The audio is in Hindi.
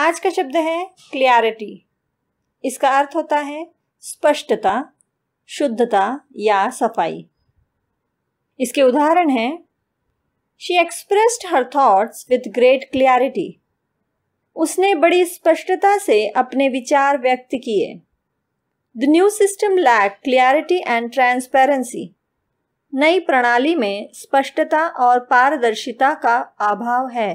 आज का शब्द है क्लियरिटी इसका अर्थ होता है स्पष्टता शुद्धता या सफाई इसके उदाहरण हैं she expressed her thoughts with great clarity उसने बड़ी स्पष्टता से अपने विचार व्यक्त किए the new system lack clarity and transparency नई प्रणाली में स्पष्टता और पारदर्शिता का अभाव है